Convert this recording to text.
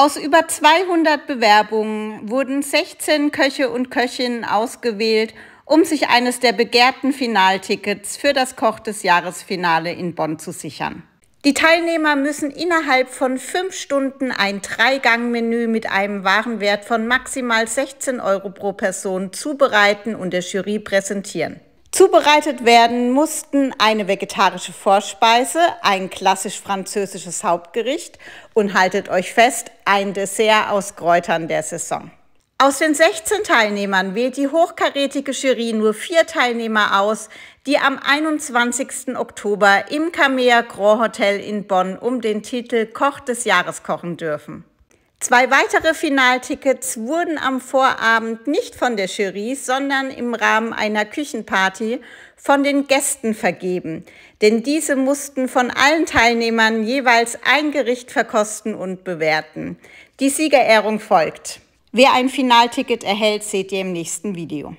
Aus über 200 Bewerbungen wurden 16 Köche und Köchinnen ausgewählt, um sich eines der begehrten Finaltickets für das Koch des Jahresfinale in Bonn zu sichern. Die Teilnehmer müssen innerhalb von fünf Stunden ein Dreigangmenü mit einem Warenwert von maximal 16 Euro pro Person zubereiten und der Jury präsentieren. Zubereitet werden mussten eine vegetarische Vorspeise, ein klassisch französisches Hauptgericht und haltet euch fest, ein Dessert aus Kräutern der Saison. Aus den 16 Teilnehmern wählt die hochkarätige Jury nur vier Teilnehmer aus, die am 21. Oktober im Camea Grand Hotel in Bonn um den Titel Koch des Jahres kochen dürfen. Zwei weitere Finaltickets wurden am Vorabend nicht von der Jury, sondern im Rahmen einer Küchenparty von den Gästen vergeben. Denn diese mussten von allen Teilnehmern jeweils ein Gericht verkosten und bewerten. Die Siegerehrung folgt. Wer ein Finalticket erhält, seht ihr im nächsten Video.